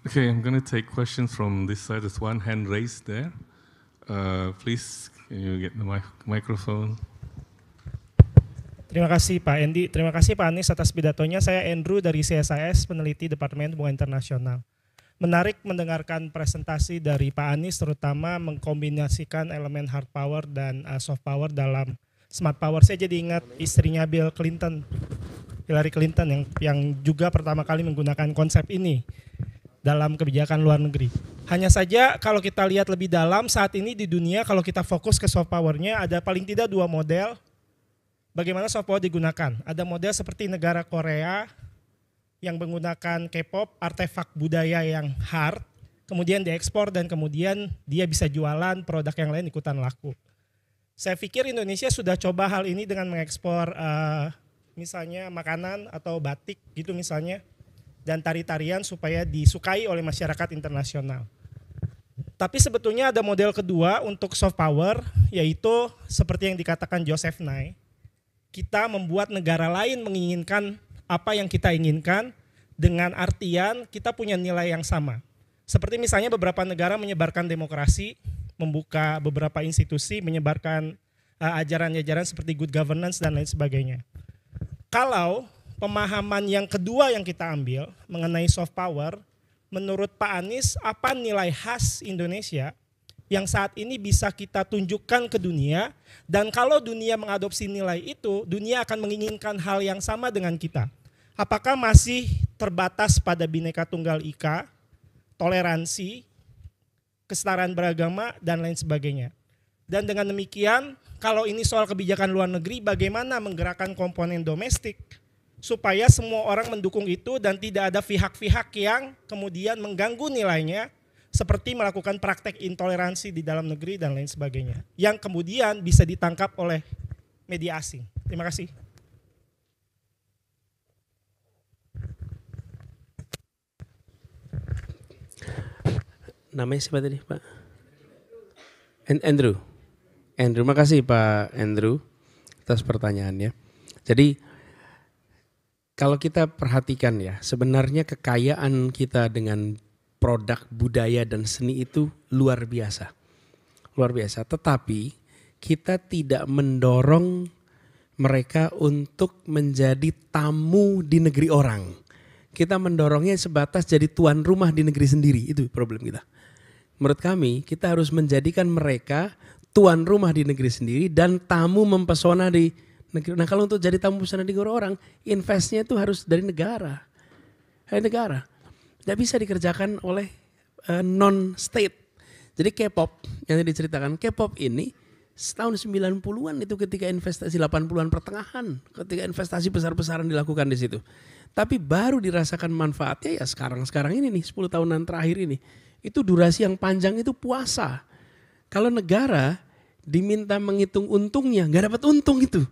Okay, I'm going to take questions from this side. There's one hand raised there. Uh, please, can you get the mic microphone? Terima kasih Pak Endi, terima kasih Pak Anies atas pidatonya. Saya Andrew dari CSIS, peneliti Departemen Hubungan Internasional. Menarik mendengarkan presentasi dari Pak Anies, terutama mengkombinasikan elemen hard power dan uh, soft power dalam smart power. Saya jadi ingat istrinya Bill Clinton, Hillary Clinton yang yang juga pertama kali menggunakan konsep ini dalam kebijakan luar negeri. Hanya saja kalau kita lihat lebih dalam saat ini di dunia kalau kita fokus ke soft powernya ada paling tidak dua model bagaimana soft power digunakan. Ada model seperti negara Korea yang menggunakan K-pop, artefak budaya yang hard, kemudian diekspor dan kemudian dia bisa jualan produk yang lain ikutan laku. Saya pikir Indonesia sudah coba hal ini dengan mengekspor uh, misalnya makanan atau batik gitu misalnya dan tari-tarian supaya disukai oleh masyarakat internasional. Tapi sebetulnya ada model kedua untuk soft power, yaitu seperti yang dikatakan Joseph Nye, kita membuat negara lain menginginkan apa yang kita inginkan dengan artian kita punya nilai yang sama. Seperti misalnya beberapa negara menyebarkan demokrasi, membuka beberapa institusi, menyebarkan eh, ajaran-ajaran seperti good governance dan lain sebagainya. Kalau pemahaman yang kedua yang kita ambil mengenai soft power, menurut Pak Anies apa nilai khas Indonesia yang saat ini bisa kita tunjukkan ke dunia dan kalau dunia mengadopsi nilai itu, dunia akan menginginkan hal yang sama dengan kita. Apakah masih terbatas pada bineka tunggal ika, toleransi, kesetaraan beragama dan lain sebagainya. Dan dengan demikian, kalau ini soal kebijakan luar negeri bagaimana menggerakkan komponen domestik supaya semua orang mendukung itu dan tidak ada pihak-pihak yang kemudian mengganggu nilainya seperti melakukan praktek intoleransi di dalam negeri dan lain sebagainya yang kemudian bisa ditangkap oleh media asing. Terima kasih. Namanya siapa tadi, Pak? Andrew. Andrew, makasih Pak Andrew atas pertanyaannya. Jadi kalau kita perhatikan ya, sebenarnya kekayaan kita dengan produk budaya dan seni itu luar biasa. Luar biasa, tetapi kita tidak mendorong mereka untuk menjadi tamu di negeri orang. Kita mendorongnya sebatas jadi tuan rumah di negeri sendiri, itu problem kita. Menurut kami, kita harus menjadikan mereka tuan rumah di negeri sendiri dan tamu mempesona di negeri. Nah kalau untuk jadi tamu busana di negara orang, investnya itu harus dari negara. Dari negara. Tidak bisa dikerjakan oleh uh, non-state. Jadi K-pop yang tadi diceritakan, K-pop ini setahun 90-an itu ketika investasi 80-an pertengahan, ketika investasi besar-besaran dilakukan di situ. Tapi baru dirasakan manfaatnya ya sekarang-sekarang ini nih, 10 tahunan terakhir ini. Itu durasi yang panjang itu puasa. Kalau negara diminta menghitung untungnya, nggak dapat untung itu.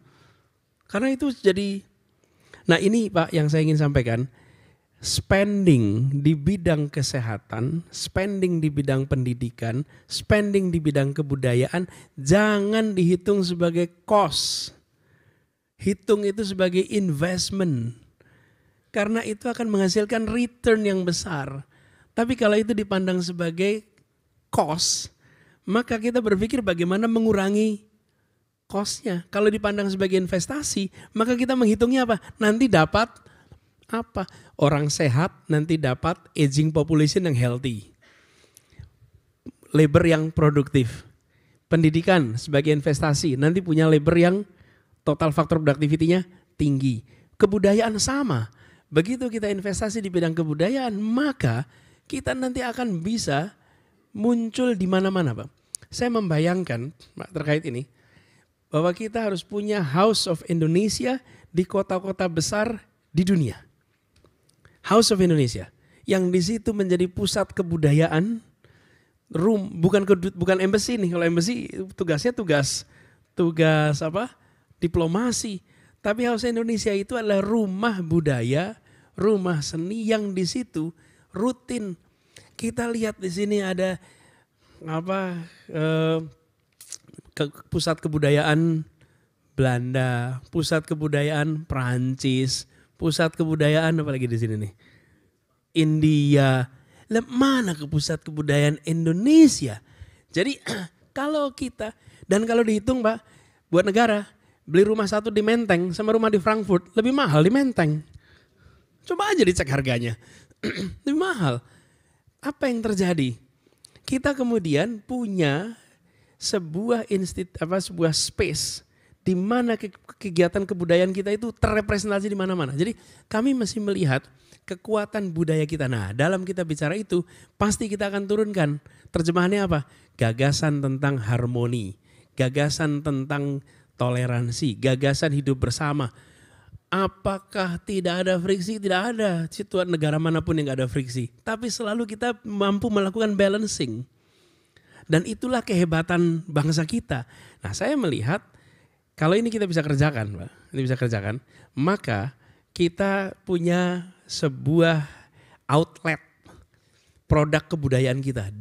Karena itu jadi Nah, ini Pak yang saya ingin sampaikan. Spending di bidang kesehatan, spending di bidang pendidikan, spending di bidang kebudayaan jangan dihitung sebagai cost. Hitung itu sebagai investment. Karena itu akan menghasilkan return yang besar. Tapi kalau itu dipandang sebagai cost, maka kita berpikir bagaimana mengurangi kosnya Kalau dipandang sebagai investasi, maka kita menghitungnya apa? Nanti dapat apa? Orang sehat nanti dapat aging population yang healthy. Labor yang produktif. Pendidikan sebagai investasi, nanti punya labor yang total faktor produktivitinya tinggi. Kebudayaan sama. Begitu kita investasi di bidang kebudayaan, maka kita nanti akan bisa muncul di mana-mana, Pak. Saya membayangkan, terkait ini, bahwa kita harus punya House of Indonesia di kota-kota besar di dunia. House of Indonesia yang di situ menjadi pusat kebudayaan room bukan bukan embassy nih kalau embassy tugasnya tugas tugas apa diplomasi tapi House of Indonesia itu adalah rumah budaya rumah seni yang di situ rutin kita lihat di sini ada apa eh, ke pusat kebudayaan Belanda, pusat kebudayaan Perancis, pusat kebudayaan apalagi di sini nih. India. Lah mana ke pusat kebudayaan Indonesia? Jadi kalau kita dan kalau dihitung Pak, buat negara beli rumah satu di Menteng sama rumah di Frankfurt lebih mahal di Menteng. Coba aja dicek harganya. lebih mahal. Apa yang terjadi? Kita kemudian punya sebuah instit apa sebuah space di mana kegiatan kebudayaan kita itu terrepresentasi di mana-mana. Jadi kami masih melihat kekuatan budaya kita. Nah, dalam kita bicara itu pasti kita akan turunkan terjemahannya apa? Gagasan tentang harmoni, gagasan tentang toleransi, gagasan hidup bersama. Apakah tidak ada friksi? Tidak ada. Situat negara manapun yang tidak ada friksi. Tapi selalu kita mampu melakukan balancing dan itulah kehebatan bangsa kita. Nah saya melihat kalau ini kita bisa kerjakan, Pak, ini bisa kerjakan, maka kita punya sebuah outlet produk kebudayaan kita